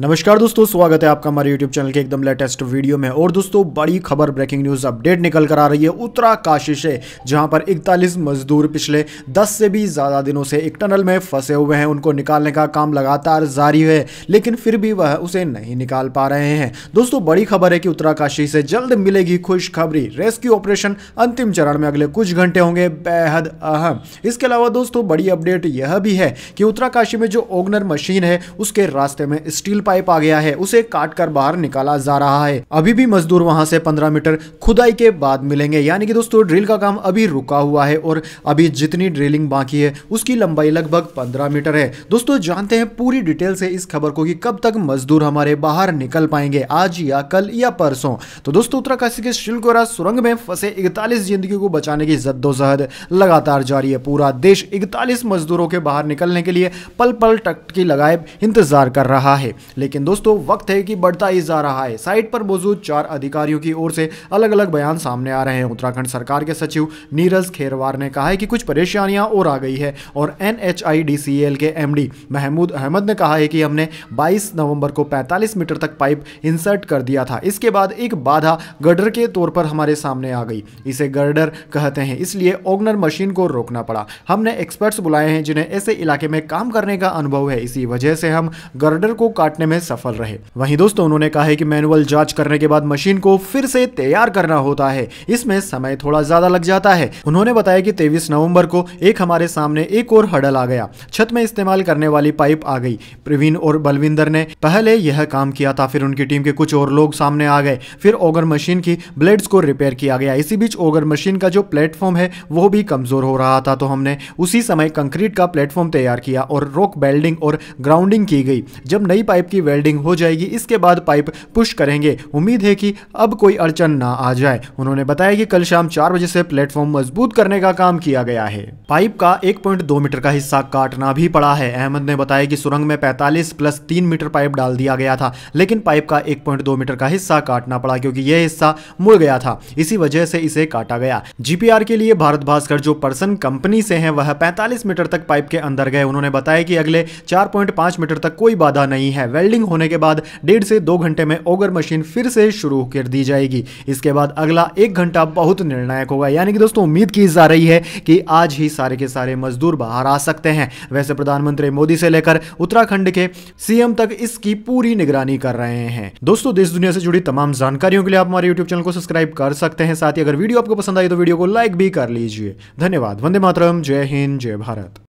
नमस्कार दोस्तों स्वागत है आपका हमारे YouTube चैनल के एकदम लेटेस्ट वीडियो में और दोस्तों बड़ी खबर ब्रेकिंग न्यूज़ अपडेट निकल कर आ रही है उत्तराकाशी से जहां पर 41 मजदूर पिछले 10 से भी ज़्यादा दिनों से एक टनल में फंसे हुए हैं उनको निकालने का काम लगातार जारी है लेकिन फिर भी वह उसे नहीं निकाल पा रहे हैं दोस्तों बड़ी खबर है कि उत्तराकाशी से जल्द मिलेगी खुशखबरी रेस्क्यू ऑपरेशन अंतिम चरण में अगले कुछ घंटे होंगे बेहद अहम इसके अलावा दोस्तों बड़ी अपडेट यह भी है कि उत्तराकाशी में जो ओगनर मशीन है उसके रास्ते में स्टील पाइप आ गया है उसे काट कर बाहर निकाला जा रहा है अभी भी मजदूर वहाँ से पंद्रह मीटर खुदाई के बाद मिलेंगे यानी कि दोस्तों ड्रिल का काम अभी रुका हुआ है और अभी जितनी ड्रिलिंग बाकी है उसकी लंबाई लगभग पंद्रह मीटर है दोस्तों जानते हैं पूरी डिटेल से इस खबर को कि कब तक मजदूर हमारे बाहर निकल पाएंगे आज या कल या परसों तो दोस्तों उत्तराखंड के शिलकोरा सुरंग में फंसे इकतालीस जिंदगी को बचाने की जद्दोजहद लगातार जारी है पूरा देश इकतालीस मजदूरों के बाहर निकलने के लिए पल पल टकटकी लगाए इंतजार कर रहा है लेकिन दोस्तों वक्त है कि बढ़ता ही जा रहा है साइट पर मौजूद चार अधिकारियों की ओर से अलग अलग बयान सामने आ रहे हैं उत्तराखंड सरकार के सचिव नीरज खेरवार ने कहा है कि कुछ परेशानियां और आ गई है और एन के एम महमूद अहमद ने कहा है कि हमने बाईस नवंबर को पैंतालीस मीटर तक पाइप इंसर्ट कर दिया था इसके बाद एक बाधा गर्डर के तौर पर हमारे सामने आ गई इसे गर्डर कहते हैं इसलिए ओगनर मशीन को रोकना पड़ा हमने एक्सपर्ट्स बुलाए हैं जिन्हें ऐसे इलाके में काम करने का अनुभव है इसी वजह से हम गर्डर को काट काटने में सफल रहे वहीं दोस्तों उन्होंने कहा है कि मैनुअल जांच करने के बाद मशीन को फिर से तैयार करना होता है इसमें समय थोड़ा ज्यादा लग जाता है उन्होंने बताया कि तेईस नवम्बर को एक हमारे सामने एक और हडल आ गया छत में इस्तेमाल करने वाली पाइप आ गई प्रवीण और बलविंदर ने पहले यह काम किया था फिर उनकी टीम के कुछ और लोग सामने आ गए फिर ओगर मशीन की ब्लेड्स को रिपेयर किया गया इसी बीच ओगर मशीन का जो प्लेटफॉर्म है वो भी कमजोर हो रहा था तो हमने उसी समय कंक्रीट का प्लेटफॉर्म तैयार किया और रॉक बेल्डिंग और ग्राउंडिंग की गई जब नई पाइप की वेल्डिंग हो जाएगी इसके बाद पाइप पुश करेंगे उम्मीद है कि अब कोई अड़चन ना आ जाए उन्होंने बताया कि कल शाम चार बजे से प्लेटफॉर्म मजबूत करने का काम किया गया है पाइप का 1.2 मीटर का हिस्सा काटना भी पड़ा है अहमद ने बताया कि सुरंग में 45 प्लस 3 मीटर पाइप डाल दिया गया था लेकिन पाइप का 1.2 मीटर का हिस्सा काटना पड़ा क्योंकि यह हिस्सा मुड़ गया था इसी वजह से इसे काटा गया जीपीआर के लिए भारत भास्कर जो पर्सन कंपनी से है वह पैंतालीस मीटर तक पाइप के अंदर गए उन्होंने बताया कि अगले चार मीटर तक कोई बाधा नहीं है वेल्डिंग होने के बाद डेढ़ से दो घंटे में ओगर मशीन फिर से शुरू कर दी जाएगी इसके बाद अगला एक घंटा बहुत निर्णायक होगा यानी कि दोस्तों उम्मीद की जा रही है कि आज ही सारे के सारे मजदूर बाहर आ सकते हैं वैसे प्रधानमंत्री मोदी से लेकर उत्तराखंड के सीएम तक इसकी पूरी निगरानी कर रहे हैं दोस्तों देश दुनिया से जुड़ी तमाम जानकारियों के लिए आप हमारे यूट्यूब चैनल को सब्सक्राइब कर सकते हैं साथ ही अगर वीडियो आपको पसंद आई तो वीडियो को लाइक भी कर लीजिए धन्यवाद वंदे मातरम जय हिंद जय भारत